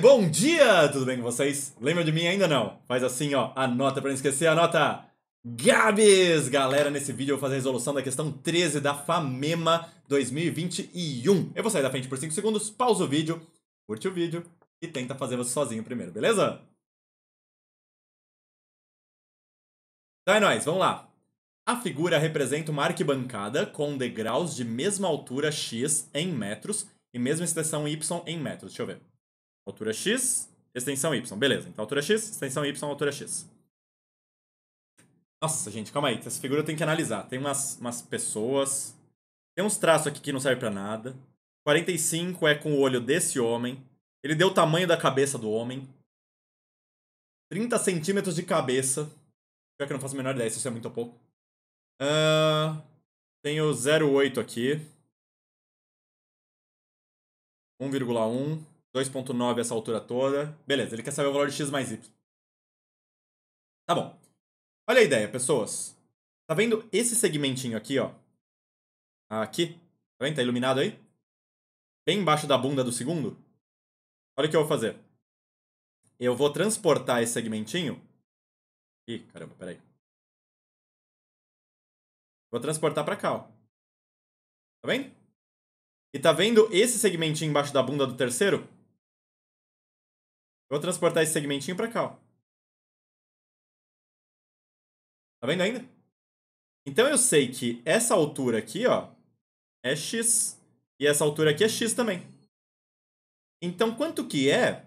bom dia! Tudo bem com vocês? Lembra de mim ainda não? Faz assim, ó, anota para não esquecer, anota! Gabs! Galera, nesse vídeo eu vou fazer a resolução da questão 13 da FAMEMA 2021. Eu vou sair da frente por 5 segundos, pausa o vídeo, curte o vídeo e tenta fazer você sozinho primeiro, beleza? Então é nóis, vamos lá. A figura representa uma arquibancada com degraus de mesma altura x em metros e mesma extensão y em metros. Deixa eu ver altura x, extensão y. Beleza, então altura x, extensão y, altura x. Nossa, gente, calma aí. Essa figura eu tenho que analisar. Tem umas, umas pessoas. Tem uns traços aqui que não servem para nada. 45 é com o olho desse homem. Ele deu o tamanho da cabeça do homem. 30 centímetros de cabeça. Pior que eu não faço a menor ideia isso é muito pouco. Uh, tenho 0,8 aqui. 1,1. 2.9 essa altura toda. Beleza, ele quer saber o valor de x mais y. Tá bom. Olha a ideia, pessoas. Tá vendo esse segmentinho aqui, ó? Aqui. Tá vendo? Tá iluminado aí? Bem embaixo da bunda do segundo. Olha o que eu vou fazer. Eu vou transportar esse segmentinho. Ih, caramba, peraí. Vou transportar pra cá, ó. Tá vendo? E tá vendo esse segmentinho embaixo da bunda do terceiro? vou transportar esse segmentinho pra cá, ó. Tá vendo ainda? Então eu sei que essa altura aqui, ó, é x. E essa altura aqui é x também. Então quanto que é?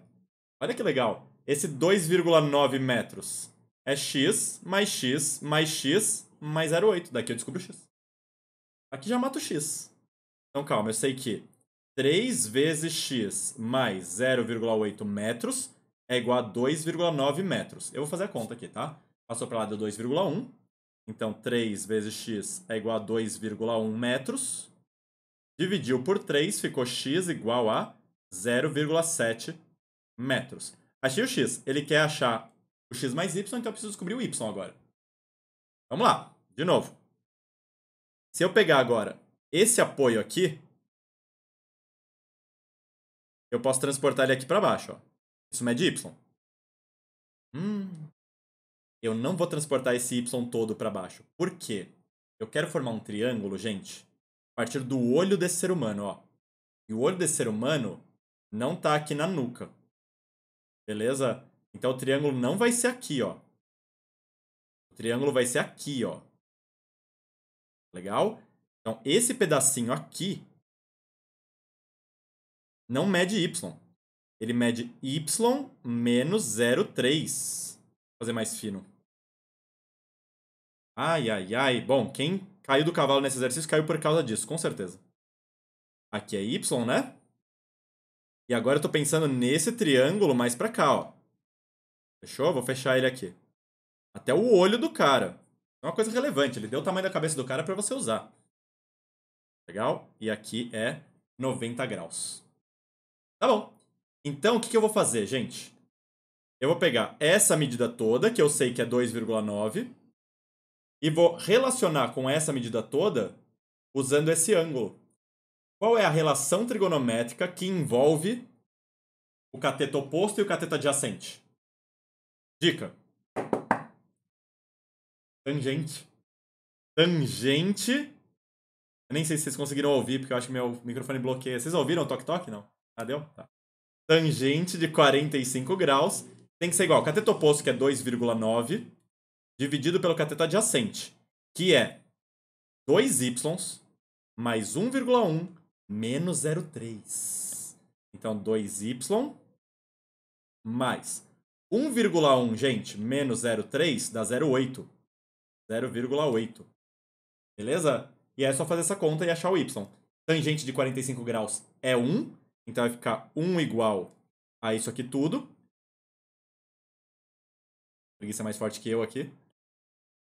Olha que legal. Esse 2,9 metros é x mais x mais x mais 0,8. Daqui eu descubro x. Aqui já mato x. Então calma, eu sei que 3 vezes x mais 0,8 metros é igual a 2,9 metros. Eu vou fazer a conta aqui, tá? Passou para lá, deu 2,1. Então, 3 vezes x é igual a 2,1 metros. Dividiu por 3, ficou x igual a 0,7 metros. Achei o x. Ele quer achar o x mais y, então eu preciso descobrir o y agora. Vamos lá, de novo. Se eu pegar agora esse apoio aqui, eu posso transportar ele aqui para baixo, ó. Isso mede é y. Hum. Eu não vou transportar esse y todo para baixo. Por quê? Eu quero formar um triângulo, gente, a partir do olho desse ser humano, ó. E o olho desse ser humano não tá aqui na nuca. Beleza? Então o triângulo não vai ser aqui, ó. O triângulo vai ser aqui, ó. Legal? Então esse pedacinho aqui não mede y. Ele mede y menos 0,3. Vou fazer mais fino. Ai, ai, ai. Bom, quem caiu do cavalo nesse exercício caiu por causa disso, com certeza. Aqui é y, né? E agora eu tô pensando nesse triângulo mais pra cá, ó. Fechou? Vou fechar ele aqui. Até o olho do cara. É uma coisa relevante. Ele deu o tamanho da cabeça do cara para você usar. Legal? E aqui é 90 graus. Tá bom. Então, o que, que eu vou fazer, gente? Eu vou pegar essa medida toda, que eu sei que é 2,9, e vou relacionar com essa medida toda usando esse ângulo. Qual é a relação trigonométrica que envolve o cateto oposto e o cateto adjacente? Dica. Tangente. Tangente. Eu nem sei se vocês conseguiram ouvir, porque eu acho que meu microfone bloqueia. Vocês ouviram o toque-toque? Não. Ah, deu? Tá. Tangente de 45 graus tem que ser igual ao cateto oposto, que é 2,9, dividido pelo cateto adjacente, que é 2y mais 1,1 menos 0,3. Então, 2y mais 1,1, gente, menos 0,3 dá 0,8. 0,8. Beleza? E é só fazer essa conta e achar o y. Tangente de 45 graus é 1. Então vai ficar 1 igual a isso aqui tudo. Preguiça é mais forte que eu aqui.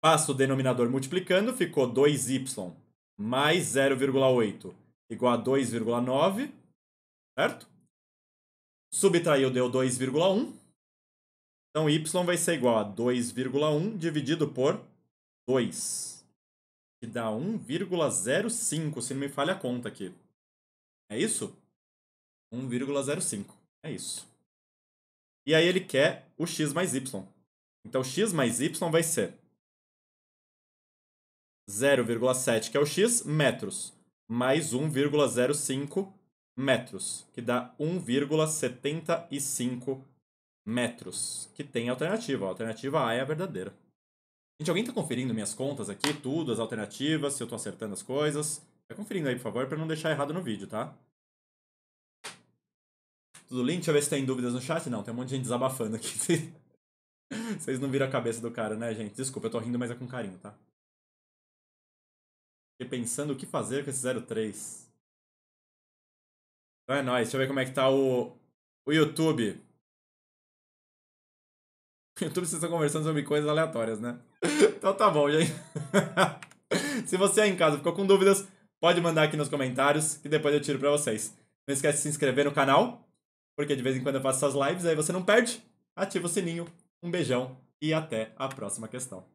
Passo o denominador multiplicando, ficou 2y mais 0,8 igual a 2,9, certo? Subtraiu, deu 2,1. Então, y vai ser igual a 2,1 dividido por 2, que dá 1,05, se não me falha a conta aqui. É isso? 1,05. É isso. E aí ele quer o x mais y. Então, x mais y vai ser 0,7, que é o x, metros, mais 1,05 metros, que dá 1,75 metros, que tem alternativa. A alternativa A é a verdadeira. Gente, alguém está conferindo minhas contas aqui, tudo, as alternativas, se eu estou acertando as coisas? Vai conferindo aí, por favor, para não deixar errado no vídeo, tá? do link. Deixa eu ver se tem tá dúvidas no chat. Não, tem um monte de gente desabafando aqui. Vocês não viram a cabeça do cara, né, gente? Desculpa, eu tô rindo, mas é com carinho, tá? Fiquei pensando o que fazer com esse 03. Então é nóis. Deixa eu ver como é que tá o, o YouTube. YouTube, vocês estão conversando sobre coisas aleatórias, né? Então tá bom, gente. se você aí em casa ficou com dúvidas, pode mandar aqui nos comentários que depois eu tiro pra vocês. Não esquece de se inscrever no canal porque de vez em quando eu faço essas lives, aí você não perde. Ativa o sininho. Um beijão e até a próxima questão.